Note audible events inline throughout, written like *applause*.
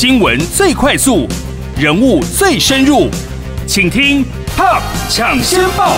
新闻最快速，人物最深入，请听《o p 抢先报》。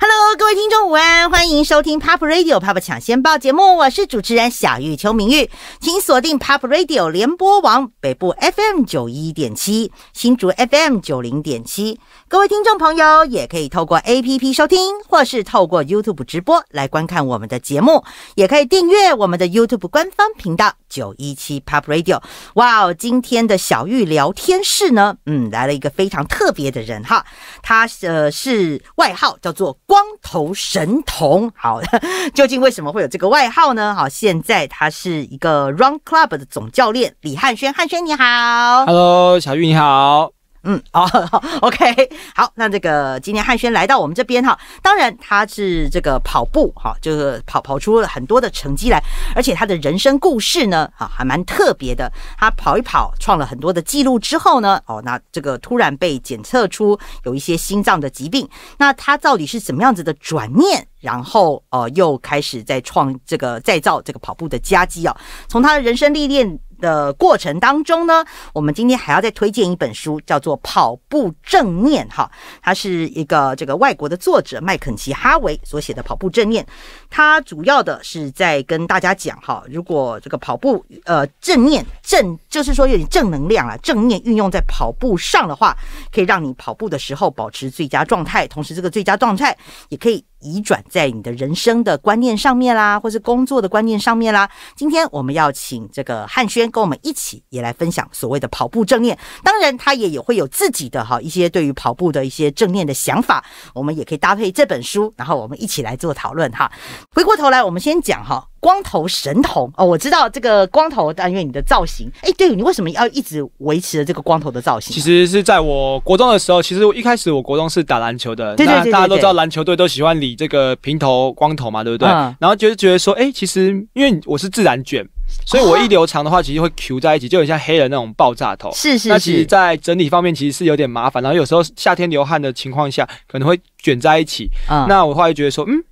Hello。各位听众午安，欢迎收听《Pop Radio Pop 抢先报》节目，我是主持人小玉邱明玉，请锁定《Pop Radio》联播网北部 FM 九一点七、新竹 FM 九零点七。各位听众朋友也可以透过 APP 收听，或是透过 YouTube 直播来观看我们的节目，也可以订阅我们的 YouTube 官方频道九一七 Pop Radio。哇哦，今天的小玉聊天室呢，嗯，来了一个非常特别的人哈，他呃是外号叫做光。投神童，好，*laughs* 究竟为什么会有这个外号呢？好，现在他是一个 Run Club 的总教练李汉轩，汉轩你好，Hello，小玉你好。嗯哦，*laughs* OK，好，那这个今天汉轩来到我们这边哈，当然他是这个跑步哈，就是跑跑出了很多的成绩来，而且他的人生故事呢，啊还蛮特别的。他跑一跑创了很多的记录之后呢，哦那这个突然被检测出有一些心脏的疾病，那他到底是什么样子的转念，然后呃又开始在创这个再造这个跑步的佳绩啊？从他的人生历练。的过程当中呢，我们今天还要再推荐一本书，叫做《跑步正念》哈，它是一个这个外国的作者麦肯齐·哈维所写的《跑步正念》，它主要的是在跟大家讲哈，如果这个跑步呃正念正就是说有点正能量啊，正念运用在跑步上的话，可以让你跑步的时候保持最佳状态，同时这个最佳状态也可以。移转在你的人生的观念上面啦，或是工作的观念上面啦。今天我们要请这个汉轩跟我们一起，也来分享所谓的跑步正念。当然，他也也会有自己的哈一些对于跑步的一些正念的想法。我们也可以搭配这本书，然后我们一起来做讨论哈。回过头来，我们先讲哈。光头神童哦，我知道这个光头，但因为你的造型，哎，对你为什么要一直维持着这个光头的造型？其实是在我国中的时候，其实我一开始我国中是打篮球的，对对大家都知道篮球队都喜欢理这个平头光头嘛，对不对？嗯，然后就是觉得说，哎，其实因为我是自然卷，所以我一留长的话，其实会 Q 在一起，就很像黑人那种爆炸头。是是是。那其实在整体方面其实是有点麻烦，然后有时候夏天流汗的情况下，可能会卷在一起。嗯，那我后来觉得说，嗯。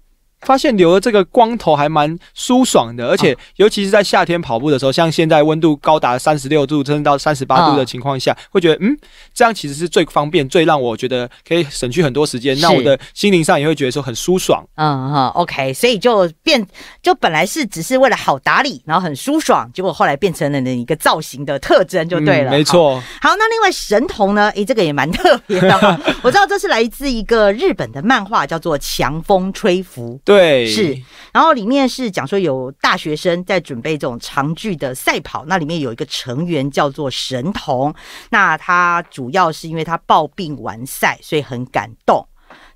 发现留的这个光头还蛮舒爽的，而且尤其是在夏天跑步的时候，像现在温度高达三十六度，甚至到三十八度的情况下，会觉得嗯，这样其实是最方便、最让我觉得可以省去很多时间，那我的心灵上也会觉得说很舒爽。嗯哼 o k 所以就变，就本来是只是为了好打理，然后很舒爽，结果后来变成了一个造型的特征就对了，没错。好，那另外神童呢？哎，这个也蛮特别的，*laughs* 我知道这是来自一个日本的漫画，叫做《强风吹拂》。对，是，然后里面是讲说有大学生在准备这种长距的赛跑，那里面有一个成员叫做神童，那他主要是因为他抱病完赛，所以很感动。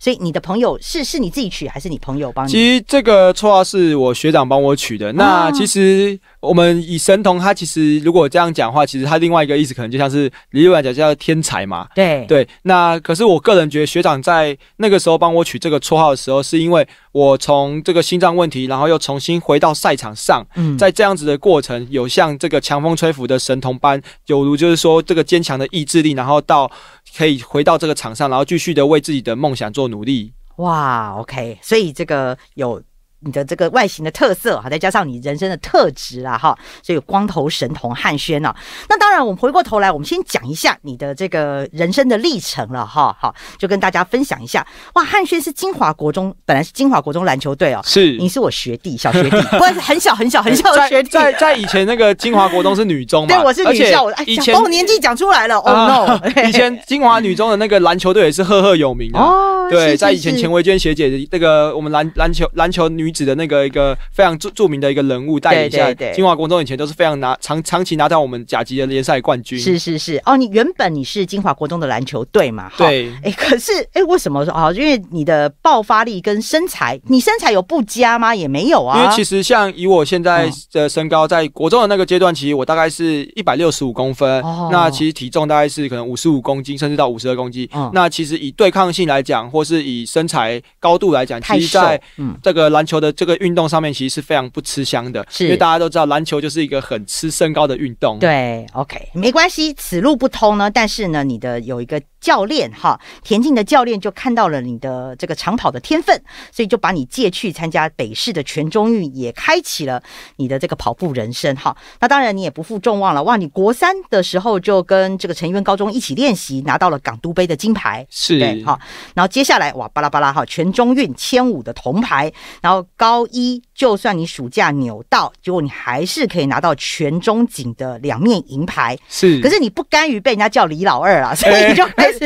所以你的朋友是是你自己取还是你朋友帮你？其实这个绰号是我学长帮我取的。那其实我们以神童，他其实如果这样讲话，其实他另外一个意思可能就像是李老板讲叫天才嘛。对对。那可是我个人觉得学长在那个时候帮我取这个绰号的时候，是因为我从这个心脏问题，然后又重新回到赛场上，在这样子的过程，有像这个强风吹拂的神童般，有如就是说这个坚强的意志力，然后到可以回到这个场上，然后继续的为自己的梦想做。努力哇，OK，所以这个有。你的这个外形的特色哈，再加上你人生的特质啦哈，所以光头神童汉轩呐。那当然，我们回过头来，我们先讲一下你的这个人生的历程了哈。好，就跟大家分享一下。哇，汉轩是金华国中，本来是金华国中篮球队哦。是，你是我学弟，小学弟，*laughs* 不是很小很小很小的学弟。在在在以前那个金华国中是女中。对，我是女校。我，哎，以前，我年纪讲出来了。Oh no！*laughs* 以前金华女中的那个篮球队也是赫赫有名的。哦，对，在以前钱维娟学姐的那个我们篮篮球篮球女。指的那个一个非常著著名的一个人物带领下，金华国中以前都是非常拿长长期拿到我们甲级的联赛冠军。是是是哦，你原本你是金华国中的篮球队嘛？对，哎，可是哎，为什么说啊？因为你的爆发力跟身材，你身材有不佳吗？也没有啊。因为其实像以我现在的身高，在国中的那个阶段，其实我大概是一百六十五公分，那其实体重大概是可能五十五公斤，甚至到五十公斤。那其实以对抗性来讲，或是以身材高度来讲，其实在这个篮球的。这个运动上面其实是非常不吃香的，是因为大家都知道篮球就是一个很吃身高的运动。对，OK，没关系，此路不通呢。但是呢，你的有一个教练哈，田径的教练就看到了你的这个长跑的天分，所以就把你借去参加北市的全中运，也开启了你的这个跑步人生哈。那当然你也不负众望了，哇，你国三的时候就跟这个成渊高中一起练习，拿到了港都杯的金牌。是，好，然后接下来哇，巴拉巴拉哈，全中运千五的铜牌，然后。高一，就算你暑假扭到，结果你还是可以拿到全中锦的两面银牌。是，可是你不甘于被人家叫李老二啊，*laughs* 所以你就开始……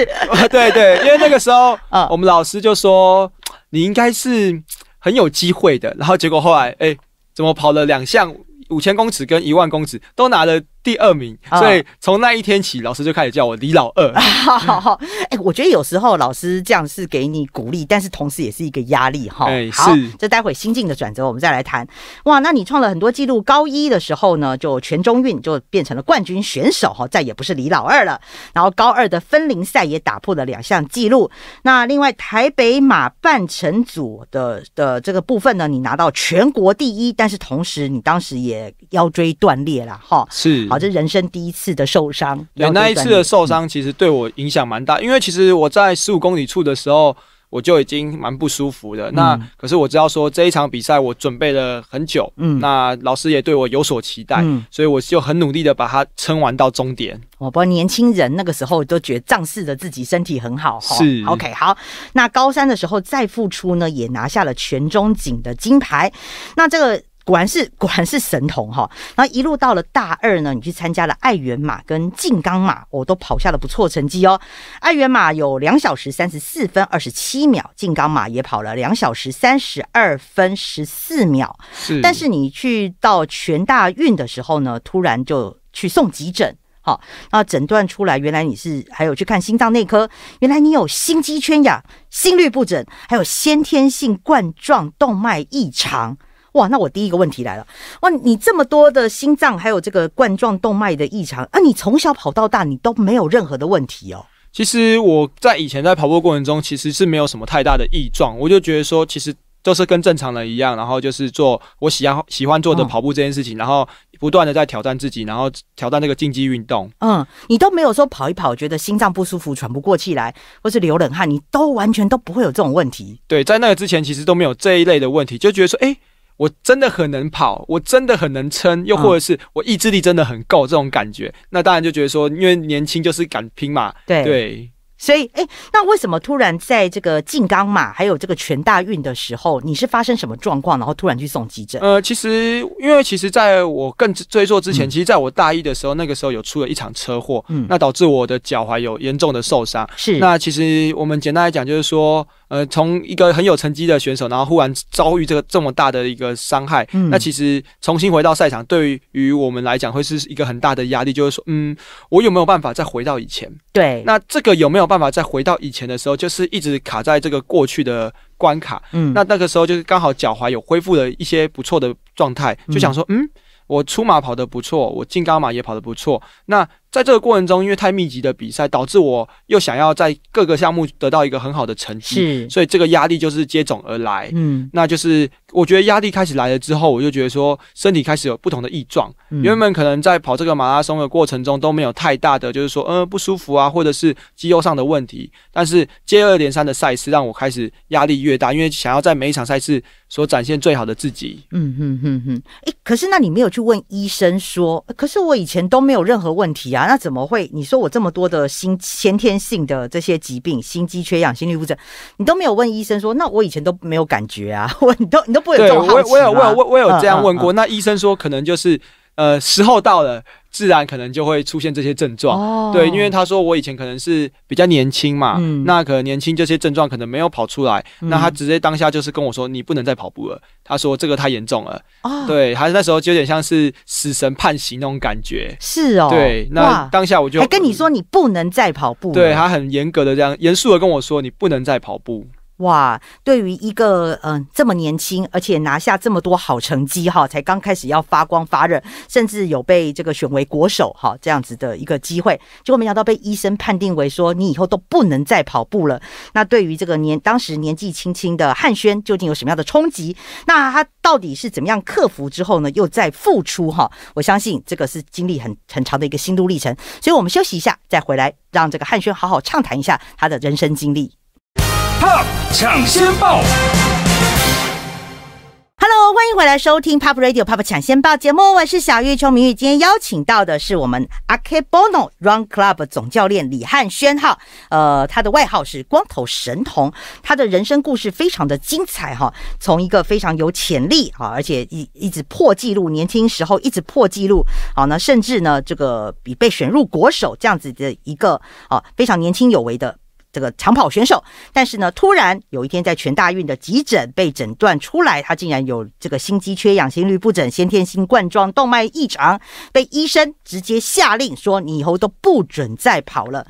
对对，因为那个时候，*laughs* 啊，我们老师就说你应该是很有机会的。然后结果后来，哎，怎么跑了两项，五千公尺跟一万公尺都拿了。第二名，所以从那一天起，老师就开始叫我李老二。*laughs* 哎，我觉得有时候老师这样是给你鼓励，但是同时也是一个压力哈。哎，好，这待会心境的转折我们再来谈。哇，那你创了很多记录，高一的时候呢，就全中运就变成了冠军选手哈，再也不是李老二了。然后高二的分龄赛也打破了两项纪录。那另外台北马半程组的的这个部分呢，你拿到全国第一，但是同时你当时也腰椎断裂了哈。是。是人生第一次的受伤，对，那一次的受伤其实对我影响蛮大，因为其实我在十五公里处的时候我就已经蛮不舒服的。那可是我知道说这一场比赛我准备了很久，嗯，那老师也对我有所期待，嗯，所以我就很努力的把它撑完到终点。我不知道年轻人那个时候都觉得仗势着自己身体很好，是 OK。好，那高三的时候再复出呢，也拿下了全中锦的金牌。那这个。果然是果然是神童哈，然后一路到了大二呢，你去参加了爱媛马跟静冈马，我都跑下了不错成绩哦。爱媛马有两小时三十四分二十七秒，静冈马也跑了两小时三十二分十四秒。是，但是你去到全大运的时候呢，突然就去送急诊，好，那诊断出来，原来你是还有去看心脏内科，原来你有心肌缺氧、心律不整，还有先天性冠状动脉异常。哇，那我第一个问题来了，哇，你这么多的心脏还有这个冠状动脉的异常啊，你从小跑到大，你都没有任何的问题哦。其实我在以前在跑步过程中，其实是没有什么太大的异状，我就觉得说，其实都是跟正常人一样，然后就是做我喜欢喜欢做的跑步这件事情，然后不断的在挑战自己，然后挑战这个竞技运动。嗯，你都没有说跑一跑觉得心脏不舒服、喘不过气来，或是流冷汗，你都完全都不会有这种问题。对，在那个之前其实都没有这一类的问题，就觉得说，哎。我真的很能跑，我真的很能撑，又或者是我意志力真的很够这种感觉，那当然就觉得说，因为年轻就是敢拼嘛，对。所以，哎，那为什么突然在这个靖冈马还有这个全大运的时候，你是发生什么状况，然后突然去送急诊？呃，其实因为其实在我更追溯之前，其实在我大一的时候，那个时候有出了一场车祸，嗯，那导致我的脚踝有严重的受伤。是。那其实我们简单来讲，就是说，呃，从一个很有成绩的选手，然后忽然遭遇这个这么大的一个伤害，那其实重新回到赛场，对于我们来讲会是一个很大的压力，就是说，嗯，我有没有办法再回到以前？对。那这个有没有？办法再回到以前的时候，就是一直卡在这个过去的关卡。嗯，那那个时候就是刚好脚踝有恢复了一些不错的状态，就想说，嗯，我出马跑的不错，我进高马也跑的不错。那在这个过程中，因为太密集的比赛，导致我又想要在各个项目得到一个很好的成绩，所以这个压力就是接踵而来。嗯，那就是我觉得压力开始来了之后，我就觉得说身体开始有不同的异状。原本可能在跑这个马拉松的过程中都没有太大的，就是说呃不舒服啊，或者是肌肉上的问题。但是接二连三的赛事让我开始压力越大，因为想要在每一场赛事所展现最好的自己。嗯哼哼哼，哎，可是那你没有去问医生说，可是我以前都没有任何问题啊。啊，那怎么会？你说我这么多的心先天性的这些疾病，心肌缺氧、心律不整，你都没有问医生说，那我以前都没有感觉啊，*laughs* 我你都你都不能对我我有我有我我有这样问过，那医生说可能就是。呃，时候到了，自然可能就会出现这些症状。对，因为他说我以前可能是比较年轻嘛，那可能年轻这些症状可能没有跑出来。那他直接当下就是跟我说：“你不能再跑步了。”他说这个太严重了。对，他那时候就有点像是死神判刑那种感觉。是哦。对，那当下我就还跟你说你不能再跑步。对他很严格的这样严肃的跟我说：“你不能再跑步。”哇，对于一个嗯这么年轻，而且拿下这么多好成绩哈，才刚开始要发光发热，甚至有被这个选为国手哈这样子的一个机会，结果没想到被医生判定为说你以后都不能再跑步了。那对于这个年当时年纪轻轻的汉轩，究竟有什么样的冲击？那他到底是怎么样克服之后呢？又在复出哈？我相信这个是经历很很长的一个心路历程。所以我们休息一下，再回来让这个汉轩好好畅谈一下他的人生经历。Pop 抢先报，Hello，欢迎回来收听 Pop Radio Pop 抢先报节目，我是小玉秋明玉。今天邀请到的是我们 Arcabono Run Club 总教练李汉轩哈，呃，他的外号是光头神童，他的人生故事非常的精彩哈，从一个非常有潜力啊，而且一一直破纪录，年轻时候一直破纪录，好呢，甚至呢，这个比被选入国手这样子的一个啊，非常年轻有为的。这个长跑选手，但是呢，突然有一天在全大运的急诊被诊断出来，他竟然有这个心肌缺氧、心律不整、先天性冠状动脉异常，被医生直接下令说：“你以后都不准再跑了。”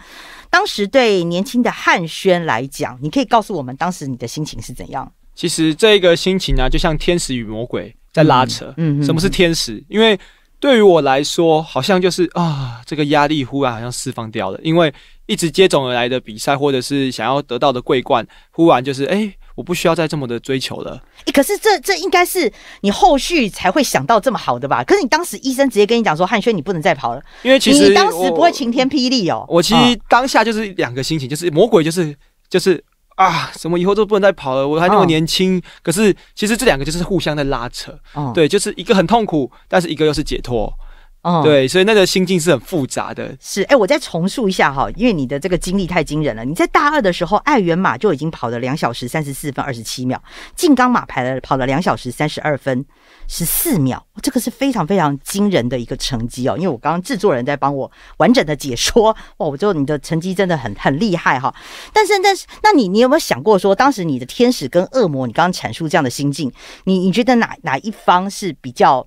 当时对年轻的汉轩来讲，你可以告诉我们当时你的心情是怎样？其实这个心情呢，就像天使与魔鬼在拉扯。嗯，什么是天使？因为对于我来说，好像就是啊，这个压力忽然好像释放掉了，因为。一直接踵而来的比赛，或者是想要得到的桂冠，忽然就是哎，我不需要再这么的追求了。哎，可是这这应该是你后续才会想到这么好的吧？可是你当时医生直接跟你讲说，汉轩你不能再跑了，因为其实你当时不会晴天霹雳哦。我其实当下就是两个心情，就是魔鬼就是就是啊，什么以后都不能再跑了，我还那么年轻。可是其实这两个就是互相在拉扯，对，就是一个很痛苦，但是一个又是解脱。哦，对，所以那个心境是很复杂的。是，哎，我再重述一下哈，因为你的这个经历太惊人了。你在大二的时候，爱媛马就已经跑了两小时三十四分二十七秒，静冈马排了跑了两小时三十二分十四秒，这个是非常非常惊人的一个成绩哦。因为我刚刚制作人在帮我完整的解说，哇，我觉得你的成绩真的很很厉害哈。但是，但是，那你你有没有想过说，当时你的天使跟恶魔，你刚刚阐述这样的心境，你你觉得哪哪一方是比较？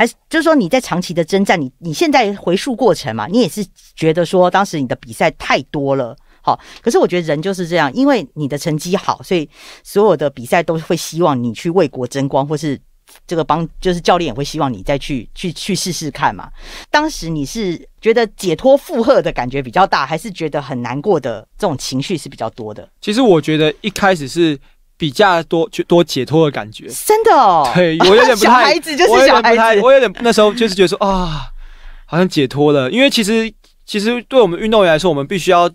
还是就是说你在长期的征战，你你现在回溯过程嘛，你也是觉得说当时你的比赛太多了，好。可是我觉得人就是这样，因为你的成绩好，所以所有的比赛都会希望你去为国争光，或是这个帮，就是教练也会希望你再去去去试试看嘛。当时你是觉得解脱负荷的感觉比较大，还是觉得很难过的这种情绪是比较多的？其实我觉得一开始是。比较多多解脱的感觉，真的，对 *laughs* 我有点不太。小孩子就是小孩子，我有点那时候就是觉得说啊，好像解脱了。因为其实其实对我们运动员来说，我们必须要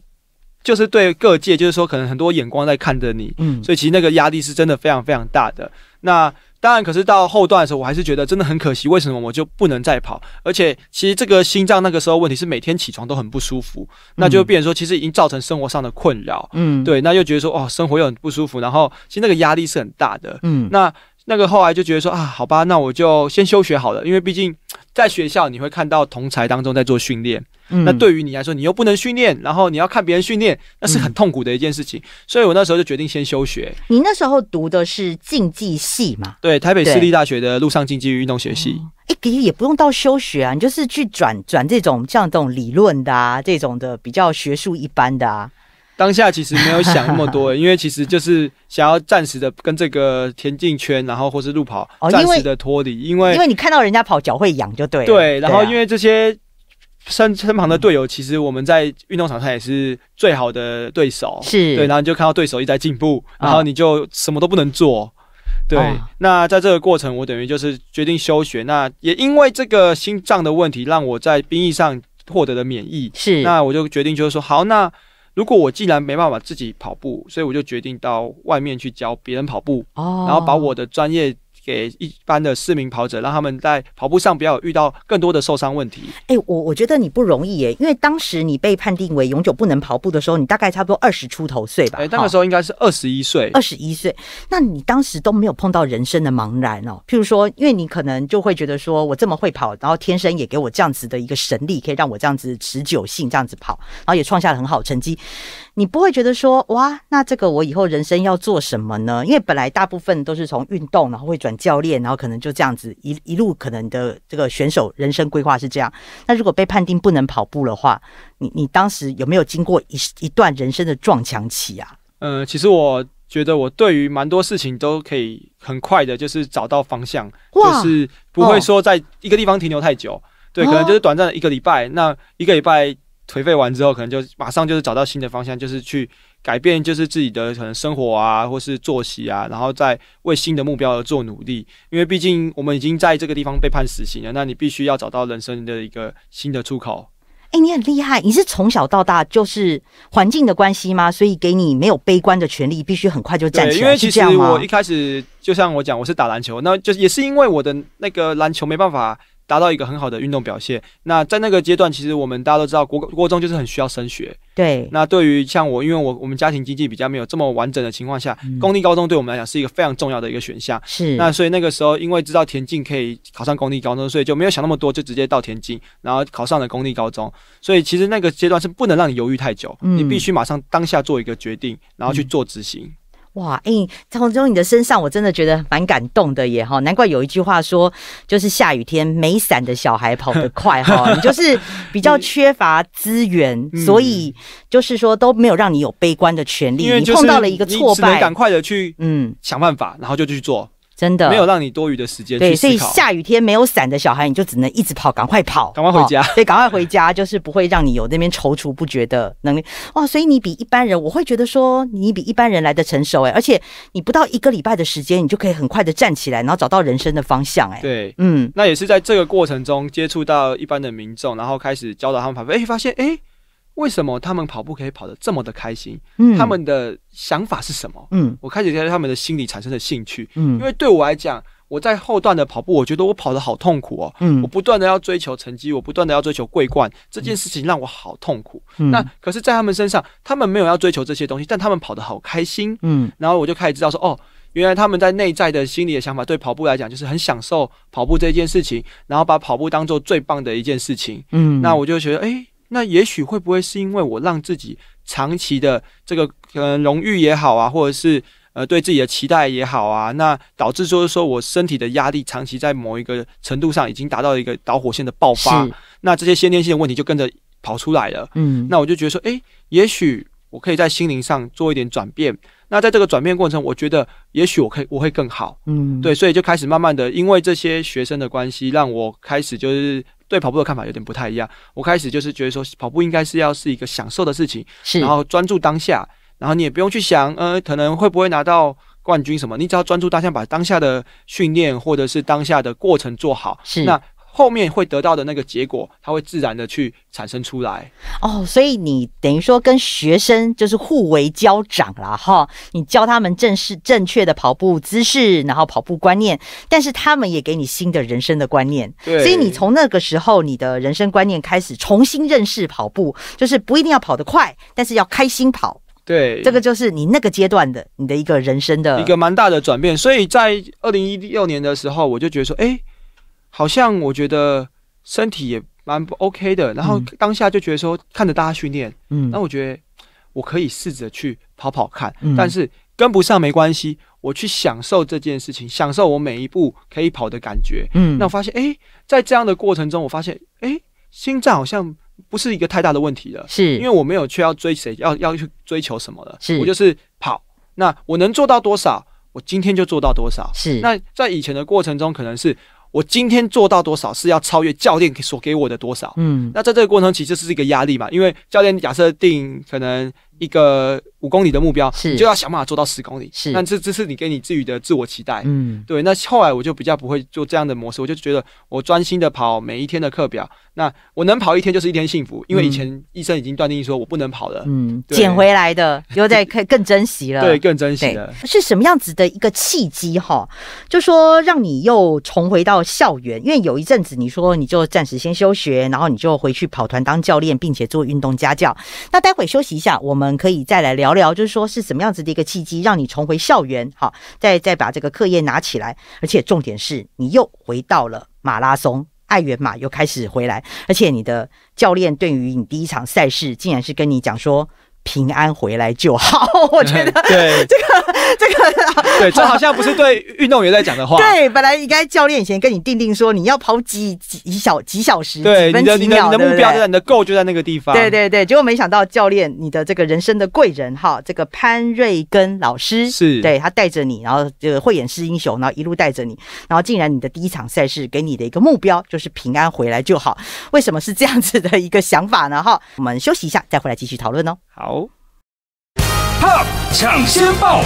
就是对各界，就是说可能很多眼光在看着你，嗯，所以其实那个压力是真的非常非常大的。那。当然，可是到后段的时候，我还是觉得真的很可惜。为什么我就不能再跑？而且，其实这个心脏那个时候问题是每天起床都很不舒服，那就变成说，其实已经造成生活上的困扰。嗯，对，那又觉得说，哦，生活又很不舒服，然后其实那个压力是很大的。嗯，那那个后来就觉得说，啊，好吧，那我就先休学好了，因为毕竟。在学校，你会看到同才当中在做训练，那对于你来说，你又不能训练，然后你要看别人训练，那是很痛苦的一件事情。所以我那时候就决定先休学。你那时候读的是竞技系嘛？对，台北私立大学的路上竞技运动学系。哎，也不用到休学啊，你就是去转转这种像这种理论的啊，这种的比较学术一般的啊。当下其实没有想那么多，*laughs* 因为其实就是想要暂时的跟这个田径圈，然后或是路跑暂时的脱离，因为因为你看到人家跑脚会痒就对，对。然后因为这些身身旁的队友，其实我们在运动场上也是最好的对手，是对。然后你就看到对手一直在进步，然后你就什么都不能做，对。那在这个过程，我等于就是决定休学。那也因为这个心脏的问题，让我在兵役上获得了免疫，是。那我就决定就是说好那。如果我既然没办法自己跑步，所以我就决定到外面去教别人跑步，然后把我的专业。给一般的市民跑者，让他们在跑步上不要遇到更多的受伤问题。哎，我我觉得你不容易耶，因为当时你被判定为永久不能跑步的时候，你大概差不多二十出头岁吧？哎，那个时候应该是二十一岁。二十一岁，那你当时都没有碰到人生的茫然哦？譬如说，因为你可能就会觉得说，我这么会跑，然后天生也给我这样子的一个神力，可以让我这样子持久性这样子跑，然后也创下了很好成绩。你不会觉得说哇，那这个我以后人生要做什么呢？因为本来大部分都是从运动，然后会转教练，然后可能就这样子一一路可能的这个选手人生规划是这样。那如果被判定不能跑步的话，你你当时有没有经过一一段人生的撞墙期呀？嗯，其实我觉得我对于蛮多事情都可以很快的，就是找到方向，就是不会说在一个地方停留太久。对，可能就是短暂的一个礼拜。那一个礼拜。颓废完之后，可能就马上就是找到新的方向，就是去改变，就是自己的可能生活啊，或是作息啊，然后再为新的目标而做努力。因为毕竟我们已经在这个地方被判死刑了，那你必须要找到人生的一个新的出口。哎，你很厉害，你是从小到大就是环境的关系吗？所以给你没有悲观的权利，必须很快就站起来，因为其实我一开始就像我讲，我是打篮球，那就也是因为我的那个篮球没办法。达到一个很好的运动表现。那在那个阶段，其实我们大家都知道，国国中就是很需要升学。对。那对于像我，因为我我们家庭经济比较没有这么完整的情况下，公立高中对我们来讲是一个非常重要的一个选项。是。那所以那个时候，因为知道田径可以考上公立高中，所以就没有想那么多，就直接到田径，然后考上了公立高中。所以其实那个阶段是不能让你犹豫太久，你必须马上当下做一个决定，然后去做执行。哇，哎，从中你的身上我真的觉得蛮感动的，耶哈。难怪有一句话说，就是下雨天没伞的小孩跑得快哈，*laughs* 你就是比较缺乏资源，所以就是说都没有让你有悲观的权利，你碰到了一个挫败，赶快的去嗯想办法，然后就去做。真的没有让你多余的时间对，所以下雨天没有伞的小孩，你就只能一直跑，赶快跑，赶快回家。对，赶快回家，就是不会让你有那边踌躇不决的能力哇。所以你比一般人，我会觉得说你比一般人来的成熟哎，而且你不到一个礼拜的时间，你就可以很快的站起来，然后找到人生的方向哎。对，嗯，那也是在这个过程中接触到一般的民众，然后开始教导他们，发现哎。为什么他们跑步可以跑得这么的开心？嗯，他们的想法是什么？嗯，我开始在他们的心理产生了兴趣。嗯，因为对我来讲，我在后段的跑步，我觉得我跑得好痛苦哦。嗯，我不断的要追求成绩，我不断的要追求桂冠，这件事情让我好痛苦。那可是，在他们身上，他们没有要追求这些东西，但他们跑得好开心。嗯，然后我就开始知道说，哦，原来他们在内在的心理的想法，对跑步来讲，就是很享受跑步这件事情，然后把跑步当做最棒的一件事情。嗯，那我就觉得，哎。那也许会不会是因为我让自己长期的这个呃荣誉也好啊，或者是呃对自己的期待也好啊，那导致就是说我身体的压力长期在某一个程度上已经达到一个导火线的爆发，那这些先天性的问题就跟着跑出来了。嗯，那我就觉得说，诶，也许我可以在心灵上做一点转变。那在这个转变过程，我觉得也许我可以我会更好。嗯，对，所以就开始慢慢的，因为这些学生的关系，让我开始就是。对跑步的看法有点不太一样。我开始就是觉得说，跑步应该是要是一个享受的事情，是，然后专注当下，然后你也不用去想，呃，可能会不会拿到冠军什么，你只要专注当下，把当下的训练或者是当下的过程做好，是那。后面会得到的那个结果，它会自然的去产生出来哦。所以你等于说跟学生就是互为交长啦，哈。你教他们正式正确的跑步姿势，然后跑步观念，但是他们也给你新的人生的观念。对。所以你从那个时候，你的人生观念开始重新认识跑步，就是不一定要跑得快，但是要开心跑。对。这个就是你那个阶段的你的一个人生的一个蛮大的转变。所以在二零一六年的时候，我就觉得说，哎。好像我觉得身体也蛮不 OK 的，然后当下就觉得说看着大家训练，嗯，那我觉得我可以试着去跑跑看，但是跟不上没关系，我去享受这件事情，享受我每一步可以跑的感觉，嗯，那我发现，哎，在这样的过程中，我发现，哎，心脏好像不是一个太大的问题了，是，因为我没有去要追谁，要要去追求什么了，是，我就是跑，那我能做到多少，我今天就做到多少，是，那在以前的过程中，可能是。我今天做到多少是要超越教练所给我的多少，嗯，那在这个过程其实是一个压力嘛，因为教练假设定可能。一个五公里的目标，是就要想办法做到十公里，是那这这是你给你自己的自我期待，嗯，对。那后来我就比较不会做这样的模式，我就觉得我专心的跑每一天的课表，那我能跑一天就是一天幸福，因为以前医生已经断定说我不能跑了，嗯，捡回来的，又可更 *laughs* 更珍惜了，对，更珍惜了。是什么样子的一个契机哈？就说让你又重回到校园，因为有一阵子你说你就暂时先休学，然后你就回去跑团当教练，并且做运动家教。那待会休息一下，我们。们可以再来聊聊，就是说是什么样子的一个契机，让你重回校园，好，再再把这个课业拿起来，而且重点是你又回到了马拉松，爱媛马又开始回来，而且你的教练对于你第一场赛事，竟然是跟你讲说。平安回来就好，*laughs* 我觉得对 *laughs* 这个这个对 *laughs* 这好像不是对运动员在讲的话。对，本来应该教练以前跟你定定说你要跑几几小几小时，对你的你的目标在你的 goal 就在那个地方。对对对，结果没想到教练，你的这个人生的贵人哈，这个潘瑞根老师是对他带着你，然后这个慧眼识英雄，然后一路带着你，然后竟然你的第一场赛事给你的一个目标就是平安回来就好。为什么是这样子的一个想法呢？哈，我们休息一下，再回来继续讨论哦。好，Pop 抢先报。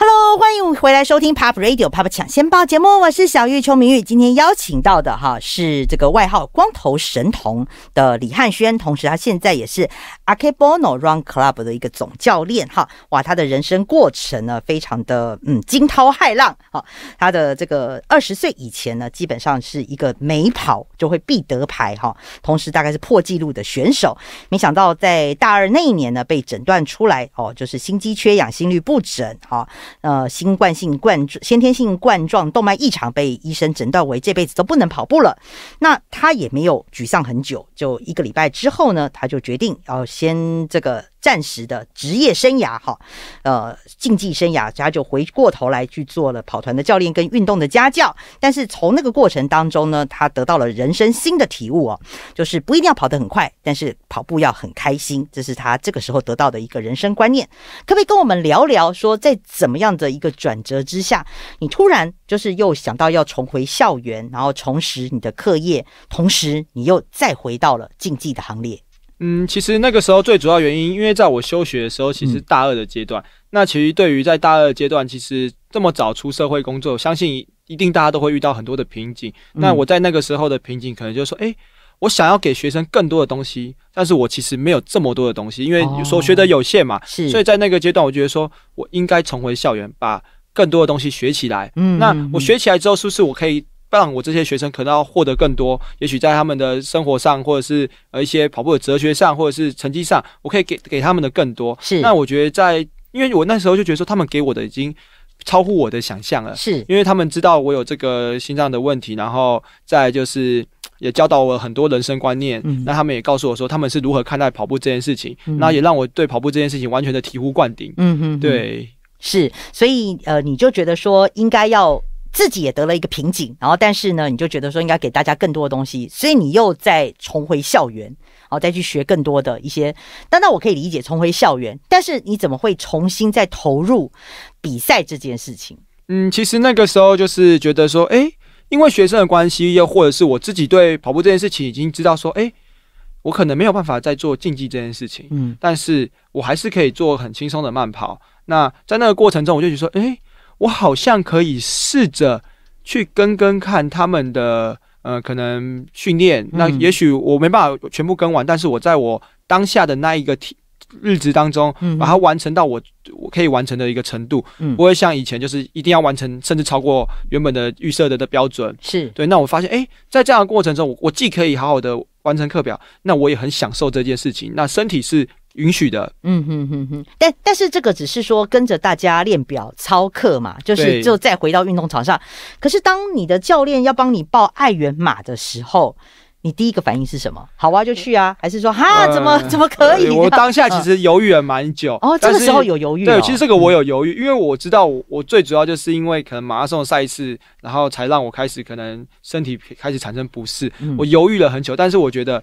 Hello，欢迎回来收听 Pop Radio Pop 抢先报节目，我是小玉邱明玉。今天邀请到的哈是这个外号“光头神童”的李汉轩，同时他现在也是 Archibono Run Club 的一个总教练哈。哇，他的人生过程呢，非常的嗯惊涛骇浪哈。他的这个二十岁以前呢，基本上是一个每跑就会必得牌哈，同时大概是破纪录的选手。没想到在大二那一年呢，被诊断出来哦，就是心肌缺氧、心律不整哈。呃，新冠性冠、先天性冠状动脉异常被医生诊断为这辈子都不能跑步了。那他也没有沮丧很久，就一个礼拜之后呢，他就决定要先这个。暂时的职业生涯，哈，呃，竞技生涯，他就回过头来去做了跑团的教练跟运动的家教。但是从那个过程当中呢，他得到了人生新的体悟哦，就是不一定要跑得很快，但是跑步要很开心，这是他这个时候得到的一个人生观念。可不可以跟我们聊聊，说在怎么样的一个转折之下，你突然就是又想到要重回校园，然后重拾你的课业，同时你又再回到了竞技的行列？嗯，其实那个时候最主要原因，因为在我休学的时候，其实大二的阶段。那其实对于在大二阶段，其实这么早出社会工作，相信一定大家都会遇到很多的瓶颈。那我在那个时候的瓶颈，可能就是说，哎，我想要给学生更多的东西，但是我其实没有这么多的东西，因为所学的有限嘛。是。所以在那个阶段，我觉得说我应该重回校园，把更多的东西学起来。嗯。那我学起来之后，是不是我可以？让我这些学生可能要获得更多，也许在他们的生活上，或者是呃一些跑步的哲学上，或者是成绩上，我可以给给他们的更多。是，那我觉得在，因为我那时候就觉得说，他们给我的已经超乎我的想象了。是，因为他们知道我有这个心脏的问题，然后再就是也教导我很多人生观念。嗯。那他们也告诉我说，他们是如何看待跑步这件事情。嗯。那也让我对跑步这件事情完全的醍醐灌顶。嗯哼。对。是，所以呃，你就觉得说应该要。自己也得了一个瓶颈，然后但是呢，你就觉得说应该给大家更多的东西，所以你又再重回校园，然后再去学更多的一些。那那我可以理解重回校园，但是你怎么会重新再投入比赛这件事情？嗯，其实那个时候就是觉得说，哎，因为学生的关系，又或者是我自己对跑步这件事情已经知道说，哎，我可能没有办法再做竞技这件事情，嗯，但是我还是可以做很轻松的慢跑。那在那个过程中，我就觉得说，哎。我好像可以试着去跟跟看他们的呃可能训练，那也许我没办法全部跟完，但是我在我当下的那一个体。日子当中，把它完成到我我可以完成的一个程度，不会像以前就是一定要完成甚至超过原本的预设的的标准。是对，那我发现哎，在这样的过程中，我我既可以好好的完成课表，那我也很享受这件事情，那身体是。允许的，嗯哼哼哼，但但是这个只是说跟着大家练表操课嘛，就是就再回到运动场上。可是当你的教练要帮你报爱元码的时候，你第一个反应是什么？好啊，就去啊？还是说哈，怎么怎么可以？我当下其实犹豫了蛮久。哦，这个时候有犹豫。对，其实这个我有犹豫，因为我知道我我最主要就是因为可能马拉松的赛事，然后才让我开始可能身体开始产生不适。我犹豫了很久，但是我觉得。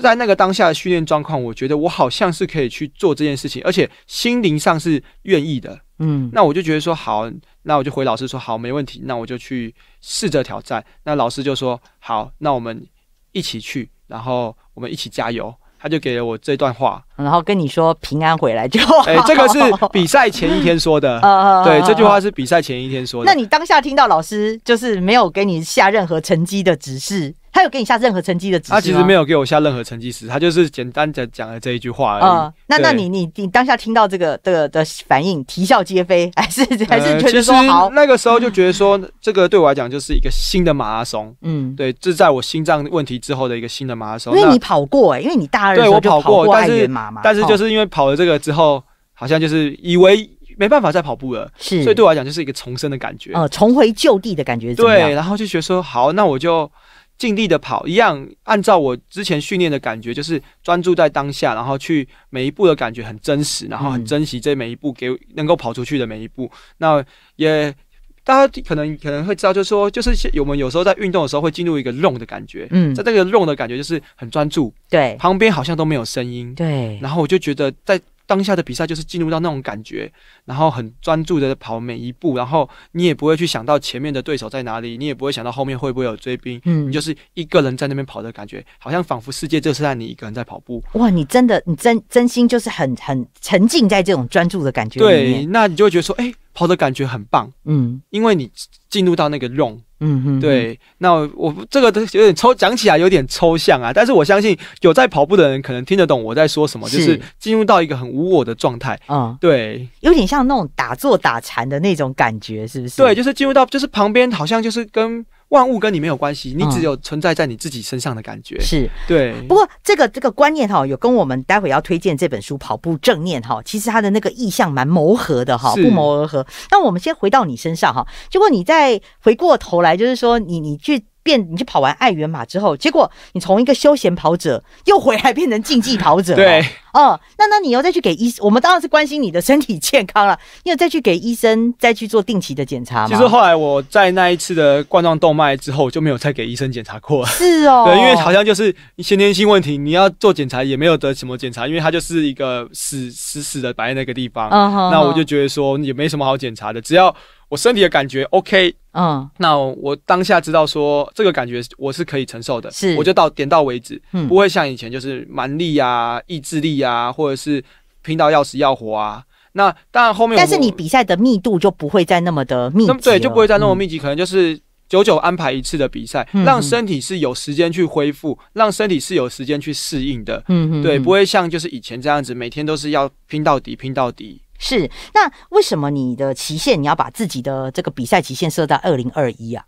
在那个当下的训练状况，我觉得我好像是可以去做这件事情，而且心灵上是愿意的。嗯，那我就觉得说好，那我就回老师说好，没问题，那我就去试着挑战。那老师就说好，那我们一起去，然后我们一起加油。他就给了我这段话，然后跟你说平安回来就好。*laughs* 哎，这个是比赛前一天说的。*laughs* 对，这句话是比赛前一天说。的。那你当下听到老师就是没有给你下任何成绩的指示？他有给你下任何成绩的指示他其实没有给我下任何成绩时，他就是简单的讲了这一句话而已。那那你你你当下听到这个这个的反应，啼笑皆非，哎，是还是全说好？那个时候就觉得说，*laughs* 这个对我来讲就是一个新的马拉松，嗯，对，这在我心脏问题之后的一个新的马拉松。因为你跑过，哎，因为你大二的时候跑过爱是但是就是因为跑了这个之后，好像就是以为没办法再跑步了，是，所以对我来讲就是一个重生的感觉，呃，重回旧地的感觉，对，然后就觉得说，好，那我就。尽力的跑，一样按照我之前训练的感觉，就是专注在当下，然后去每一步的感觉很真实，然后很珍惜这每一步给能够跑出去的每一步。那也大家可能可能会知道，就是说，就是我们有时候在运动的时候会进入一个 zone 的感觉，嗯，在这个 zone 的感觉就是很专注，对，旁边好像都没有声音，对，然后我就觉得在。当下的比赛就是进入到那种感觉，然后很专注的跑每一步，然后你也不会去想到前面的对手在哪里，你也不会想到后面会不会有追兵，嗯，你就是一个人在那边跑的感觉，好像仿佛世界就是在你一个人在跑步。哇，你真的，你真真心就是很很沉浸在这种专注的感觉里面，那你就会觉得说，哎。跑的感觉很棒，嗯，因为你进入到那个 r o n 嗯嗯，对。那我这个都有点抽，讲起来有点抽象啊。但是我相信有在跑步的人可能听得懂我在说什么，就是进入到一个很无我的状态，嗯，对。有点像那种打坐打禅的那种感觉，是不是？对，就是进入到，就是旁边好像就是跟。万物跟你没有关系，你只有存在在你自己身上的感觉。是，对。不过这个这个观念哈，有跟我们待会要推荐这本书《跑步正念》哈，其实它的那个意向蛮谋合的哈，不谋而合。那我们先回到你身上哈，结果你再回过头来，就是说你你去。变，你就跑完爱媛马之后，结果你从一个休闲跑者又回来变成竞技跑者，对，嗯，那那你要再去给医我们当然是关心你的身体健康了，你有再去给医生再去做定期的检查吗？其实后来我在那一次的冠状动脉之后就没有再给医生检查过。了，是哦，对，因为好像就是先天性问题，你要做检查也没有得什么检查，因为它就是一个死死死的摆在那个地方，那我就觉得说也没什么好检查的，只要。我身体的感觉 OK，嗯，那我当下知道说这个感觉我是可以承受的，是我就到点到为止，嗯，不会像以前就是蛮力啊、意志力啊，或者是拼到要死要活啊。那当然后面但是你比赛的密度就不会再那么的密集，对，就不会再那么密集，可能就是久久安排一次的比赛，让身体是有时间去恢复，让身体是有时间去适应的，嗯，对，不会像就是以前这样子，每天都是要拼到底，拼到底。是，那为什么你的期限你要把自己的这个比赛期限设到二零二一啊？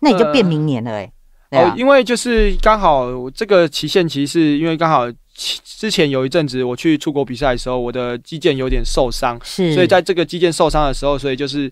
那你就变明年了，哎。哦，因为就是刚好这个期限，其实是因为刚好之前有一阵子我去出国比赛的时候，我的肌腱有点受伤，是，所以在这个肌腱受伤的时候，所以就是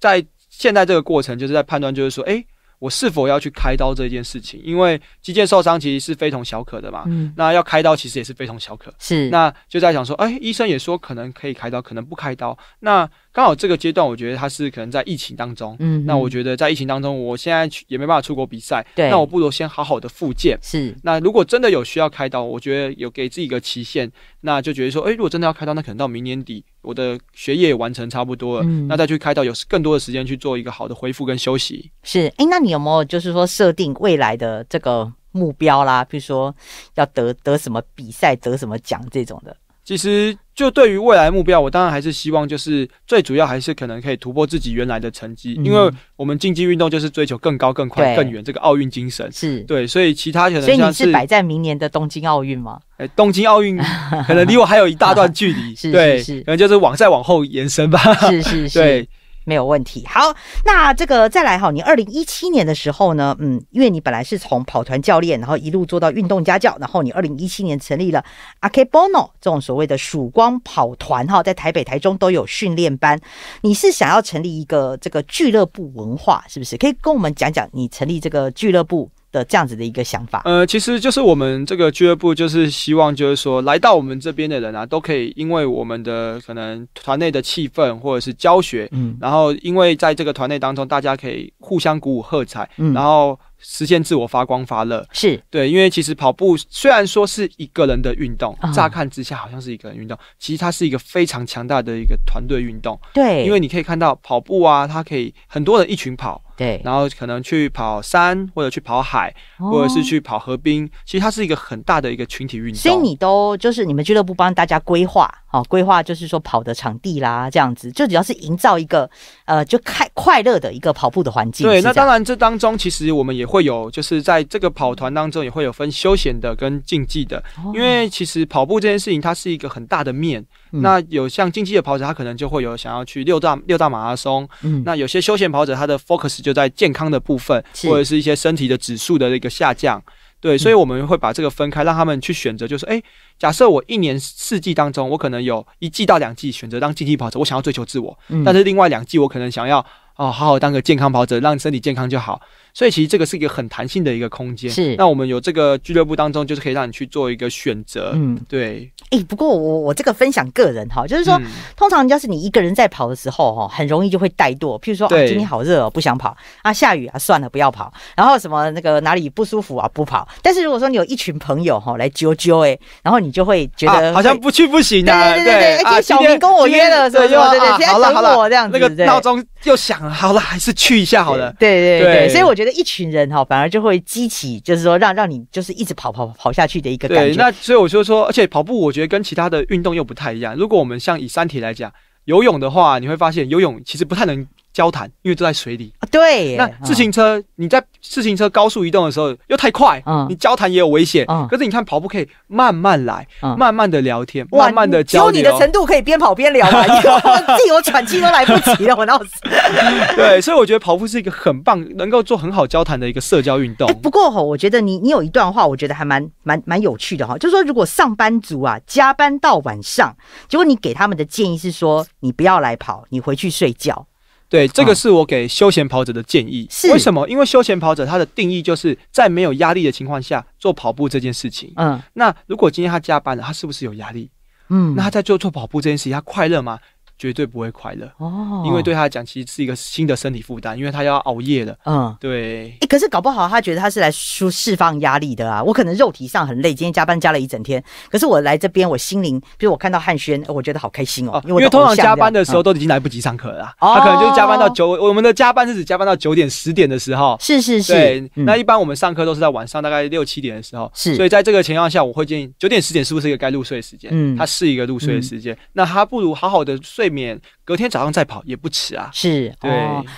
在现在这个过程，就是在判断，就是说，哎。我是否要去开刀这件事情，因为肌腱受伤其实是非同小可的嘛，那要开刀其实也是非同小可。是，那就在想说，哎，医生也说可能可以开刀，可能不开刀。那刚好这个阶段，我觉得他是可能在疫情当中。嗯，那我觉得在疫情当中，我现在去也没办法出国比赛。对，那我不如先好好的复健。是，那如果真的有需要开刀，我觉得有给自己一个期限，那就觉得说，哎，如果真的要开刀，那可能到明年底。我的学业完成差不多了，那再去开到有更多的时间去做一个好的恢复跟休息。是，哎，那你有没有就是说设定未来的这个目标啦？比如说要得得什么比赛得什么奖这种的。其实，就对于未来目标，我当然还是希望，就是最主要还是可能可以突破自己原来的成绩，因为我们竞技运动就是追求更高、更快、更远这个奥运精神。是对，所以其他可能。所以你是摆在明年的东京奥运吗？哎，东京奥运 *laughs* 可能离我还有一大段距离。*laughs* 是，对，可能就是往再往后延伸吧。是是是。*laughs* 没有问题。好，那这个再来哈，你二零一七年的时候呢，嗯，因为你本来是从跑团教练，然后一路做到运动家教，然后你二零一七年成立了 Akbono 这种所谓的曙光跑团哈，在台北、台中都有训练班。你是想要成立一个这个俱乐部文化，是不是？可以跟我们讲讲你成立这个俱乐部。的这样子的一个想法，呃，其实就是我们这个俱乐部就是希望，就是说来到我们这边的人啊，都可以因为我们的可能团内的气氛或者是教学，嗯，然后因为在这个团内当中，大家可以互相鼓舞喝彩，嗯，然后。实现自我发光发热是对，因为其实跑步虽然说是一个人的运动，乍看之下好像是一个人运动，其实它是一个非常强大的一个团队运动。对，因为你可以看到跑步啊，它可以很多人一群跑，对，然后可能去跑山或者去跑海，或者是去跑河滨，其实它是一个很大的一个群体运动。所以你都就是你们俱乐部帮大家规划好，规划就是说跑的场地啦，这样子，就只要是营造一个呃，就开。快乐的一个跑步的环境。对，那当然，这当中其实我们也会有，就是在这个跑团当中也会有分休闲的跟竞技的，因为其实跑步这件事情它是一个很大的面。那有像竞技的跑者，他可能就会有想要去六大六大马拉松。嗯，那有些休闲跑者，他的 focus 就在健康的部分，或者是一些身体的指数的一个下降。对，所以我们会把这个分开，让他们去选择，就是哎，假设我一年四季当中，我可能有一季到两季选择当竞技跑者，我想要追求自我；但是另外两季，我可能想要。哦，好好当个健康跑者，让身体健康就好。所以其实这个是一个很弹性的一个空间，是。那我们有这个俱乐部当中，就是可以让你去做一个选择，嗯，对。哎，不过我我这个分享个人哈，就是说，通常要是你一个人在跑的时候哈，很容易就会怠惰。譬如说，啊，今天好热哦，不想跑啊，下雨啊，算了，不要跑。然后什么那个哪里不舒服啊，不跑。但是如果说你有一群朋友哈来揪揪哎，然后你就会觉得好像不去不行。对对对对对，今天小明跟我约了，是吧？对对对，好了好了，这样子。那个闹钟又响了，好了，还是去一下好了。对对对，所以我觉得。觉得一群人哈，反而就会激起，就是说让让你就是一直跑跑跑下去的一个感觉。对，那所以我就说，而且跑步我觉得跟其他的运动又不太一样。如果我们像以山体来讲，游泳的话，你会发现游泳其实不太能。交谈，因为都在水里啊。对，那自行车，你在自行车高速移动的时候又太快，嗯，你交谈也有危险。嗯，可是你看跑步可以慢慢来，慢慢的聊天，慢慢的交流的程度可以边跑边聊嘛，*laughs* 你为自己喘气都来不及了，我闹死。*laughs* 对，所以我觉得跑步是一个很棒，能够做很好交谈的一个社交运动。不过哈，我觉得你你有一段话，我觉得还蛮蛮蛮有趣的哈，就说如果上班族啊加班到晚上，结果你给他们的建议是说你不要来跑，你回去睡觉。对，这个是我给休闲跑者的建议。为什么？因为休闲跑者他的定义就是在没有压力的情况下做跑步这件事情。嗯，那如果今天他加班了，他是不是有压力？嗯，那他在做做跑步这件事情，他快乐吗？绝对不会快乐哦，因为对他来讲，其实是一个新的身体负担，因为他要熬夜了。嗯，对。可是搞不好他觉得他是来舒释放压力的啊。我可能肉体上很累，今天加班加了一整天。可是我来这边，我心灵，比如我看到汉轩，我觉得好开心哦，因为通常加班的时候都已经来不及上课了。他可能就加班到九，我们的加班是指加班到九点十点的时候。是是是。对。那一般我们上课都是在晚上大概六七点的时候。是。所以在这个情况下，我会建议九点十点是不是一个该入睡的时间？嗯，他是一个入睡的时间。那他不如好好的睡。免隔天早上再跑也不迟啊！是，对，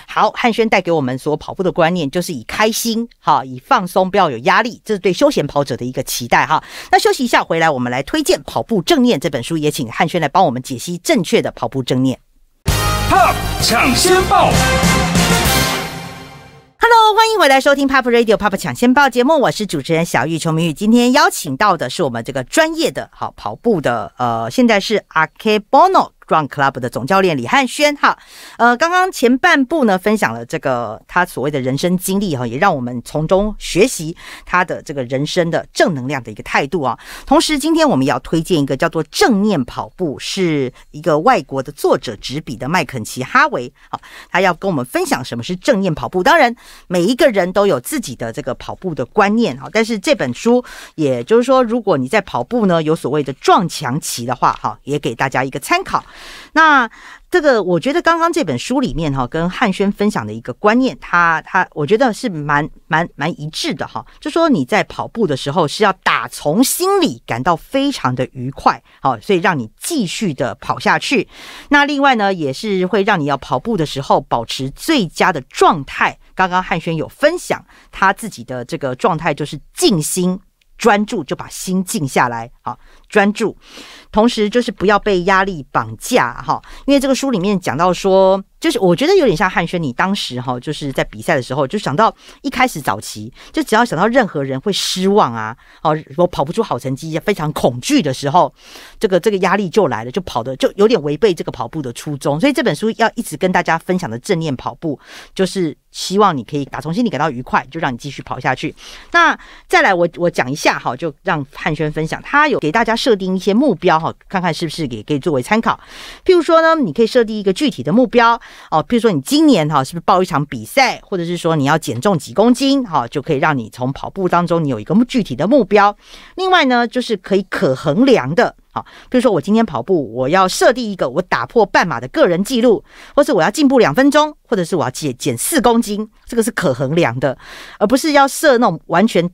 好，汉轩带给我们所跑步的观念就是以开心哈，以放松，不要有压力，这是对休闲跑者的一个期待哈。那休息一下回来，我们来推荐《跑步正念》这本书，也请汉轩来帮我们解析正确的跑步正念。Pop 抢先报，Hello，欢迎回来收听 Pop Radio Pop 抢先报节目，我是主持人小玉邱明玉，今天邀请到的是我们这个专业的，好跑步的，呃，现在是 a k e b o n o 撞 club 的总教练李汉轩哈，呃，刚刚前半部呢分享了这个他所谓的人生经历哈，也让我们从中学习他的这个人生的正能量的一个态度啊。同时，今天我们要推荐一个叫做正念跑步，是一个外国的作者执笔的麦肯齐哈维哈，他要跟我们分享什么是正念跑步。当然，每一个人都有自己的这个跑步的观念哈，但是这本书也就是说，如果你在跑步呢有所谓的撞墙期的话哈，也给大家一个参考。那这个，我觉得刚刚这本书里面哈，跟汉轩分享的一个观念，他他我觉得是蛮蛮蛮一致的哈。就说你在跑步的时候是要打从心里感到非常的愉快，好，所以让你继续的跑下去。那另外呢，也是会让你要跑步的时候保持最佳的状态。刚刚汉轩有分享他自己的这个状态，就是静心专注，就把心静下来，好。专注，同时就是不要被压力绑架，哈，因为这个书里面讲到说。就是我觉得有点像汉轩，你当时哈就是在比赛的时候，就想到一开始早期，就只要想到任何人会失望啊，哦，我跑不出好成绩，非常恐惧的时候，这个这个压力就来了，就跑的就有点违背这个跑步的初衷。所以这本书要一直跟大家分享的正念跑步，就是希望你可以打从心里感到愉快，就让你继续跑下去。那再来我我讲一下哈，就让汉轩分享，他有给大家设定一些目标哈，看看是不是也可以作为参考。譬如说呢，你可以设定一个具体的目标。哦，譬如说你今年哈是不是报一场比赛，或者是说你要减重几公斤，哈就可以让你从跑步当中你有一个具体的目标。另外呢，就是可以可衡量的，好，比如说我今天跑步，我要设定一个我打破半马的个人记录，或者我要进步两分钟，或者是我要减减四公斤，这个是可衡量的，而不是要设那种完全。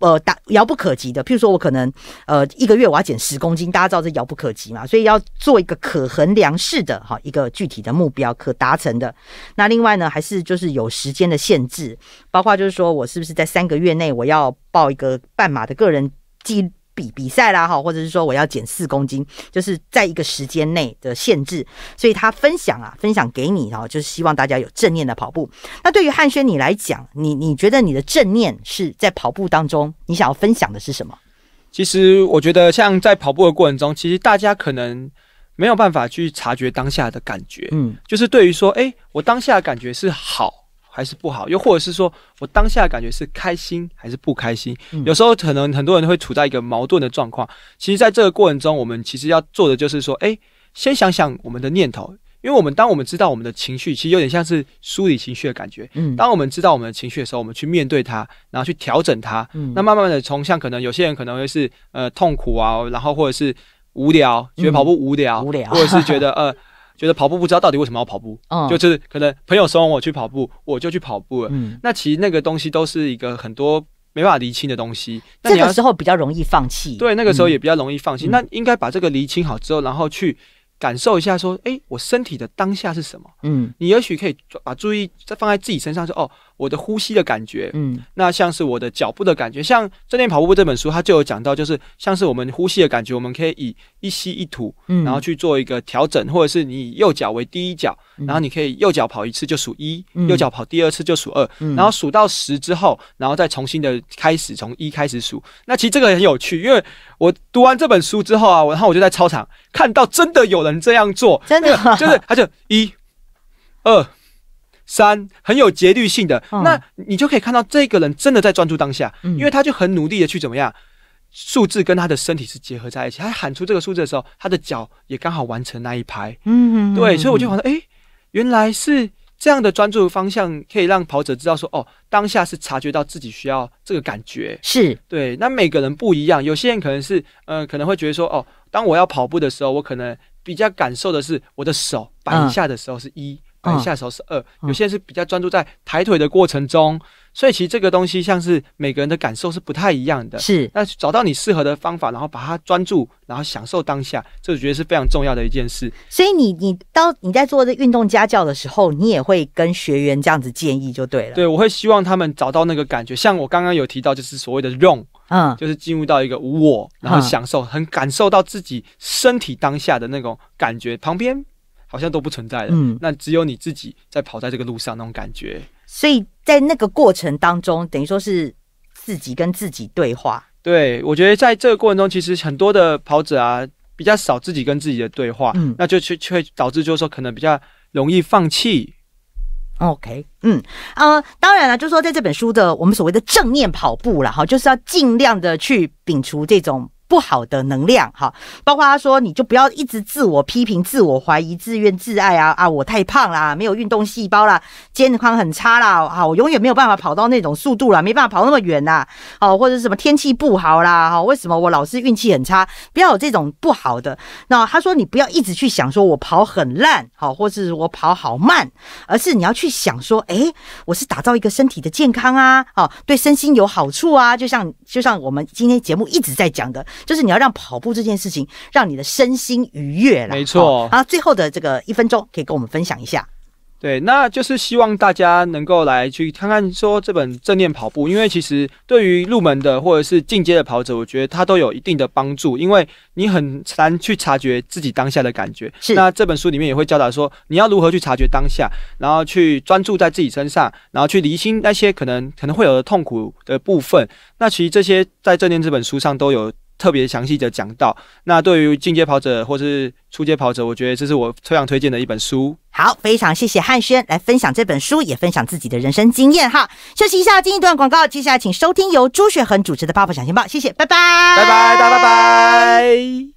呃，达遥不可及的，譬如说我可能呃一个月我要减十公斤，大家知道这遥不可及嘛，所以要做一个可衡量式的哈一个具体的目标，可达成的。那另外呢，还是就是有时间的限制，包括就是说我是不是在三个月内我要报一个半马的个人记。比比赛啦哈，或者是说我要减四公斤，就是在一个时间内的限制，所以他分享啊，分享给你哈，就是希望大家有正念的跑步。那对于汉轩你来讲，你你觉得你的正念是在跑步当中，你想要分享的是什么？其实我觉得像在跑步的过程中，其实大家可能没有办法去察觉当下的感觉，嗯，就是对于说，哎，我当下感觉是好。还是不好，又或者是说我当下感觉是开心还是不开心？有时候可能很多人会处在一个矛盾的状况。其实，在这个过程中，我们其实要做的就是说，哎，先想想我们的念头，因为我们当我们知道我们的情绪，其实有点像是梳理情绪的感觉。嗯，当我们知道我们的情绪的时候，我们去面对它，然后去调整它。嗯，那慢慢的从像可能有些人可能会是呃痛苦啊，然后或者是无聊，觉得跑步无聊，或者是觉得呃。*laughs* 觉得跑步不知道到底为什么要跑步，就是可能朋友怂我去跑步，我就去跑步了。那其实那个东西都是一个很多没办法厘清的东西。那个时候比较容易放弃，对，那个时候也比较容易放弃。那应该把这个厘清好之后，然后去感受一下，说，哎，我身体的当下是什么？嗯，你也许可以把注意再放在自己身上，说，哦。我的呼吸的感觉，嗯，那像是我的脚步的感觉，像《正念跑步》这本书，它就有讲到，就是像是我们呼吸的感觉，我们可以以一吸一吐，嗯，然后去做一个调整，或者是你以右脚为第一脚，然后你可以右脚跑一次就数一，右脚跑第二次就数二，然后数到十之后，然后再重新的开始从一开始数。那其实这个很有趣，因为我读完这本书之后啊，然后我就在操场看到真的有人这样做，真的，就是他就一，二。三很有节律性的，那你就可以看到这个人真的在专注当下，因为他就很努力的去怎么样，数字跟他的身体是结合在一起。他喊出这个数字的时候，他的脚也刚好完成那一拍。嗯嗯。对，所以我就好像哎，原来是这样的专注方向可以让跑者知道说，哦，当下是察觉到自己需要这个感觉。是对。那每个人不一样，有些人可能是，呃，可能会觉得说，哦，当我要跑步的时候，我可能比较感受的是我的手摆一下的时候是一。摆下手是二，有些是比较专注在抬腿的过程中，所以其实这个东西像是每个人的感受是不太一样的。是，那找到你适合的方法，然后把它专注，然后享受当下，这我觉得是非常重要的一件事。所以你你当你在做这运动家教的时候，你也会跟学员这样子建议就对了。对，我会希望他们找到那个感觉，像我刚刚有提到，就是所谓的“用”，嗯，就是进入到一个无我，然后享受，很感受到自己身体当下的那种感觉，旁边。好像都不存在了，嗯，那只有你自己在跑在这个路上那种感觉，所以在那个过程当中，等于说是自己跟自己对话。对，我觉得在这个过程中，其实很多的跑者啊，比较少自己跟自己的对话，嗯，那就却会导致就是说可能比较容易放弃。OK，嗯，啊，当然了，就是说在这本书的我们所谓的正面跑步了哈，就是要尽量的去摒除这种。不好的能量，哈，包括他说，你就不要一直自我批评、自我怀疑、自怨自艾啊啊！我太胖啦，没有运动细胞啦，健康很差啦，啊，我永远没有办法跑到那种速度了，没办法跑那么远啦，好，或者什么天气不好啦，哈，为什么我老是运气很差？不要有这种不好的。那他说，你不要一直去想说我跑很烂，好，或是我跑好慢，而是你要去想说，哎，我是打造一个身体的健康啊，好，对身心有好处啊，就像就像我们今天节目一直在讲的。就是你要让跑步这件事情让你的身心愉悦了，没错啊。最后的这个一分钟可以跟我们分享一下。对，那就是希望大家能够来去看看说这本正念跑步，因为其实对于入门的或者是进阶的跑者，我觉得它都有一定的帮助。因为你很难去察觉自己当下的感觉。是。那这本书里面也会教导说，你要如何去察觉当下，然后去专注在自己身上，然后去离心那些可能可能会有的痛苦的部分。那其实这些在正念这本书上都有。特别详细的讲到，那对于进阶跑者或是初阶跑者，我觉得这是我非常推荐的一本书。好，非常谢谢汉轩来分享这本书，也分享自己的人生经验哈。休息一下，进一段广告，接下来请收听由朱雪恒主持的《爸爸抢先报》，谢谢，拜拜，拜拜，拜拜拜拜家拜拜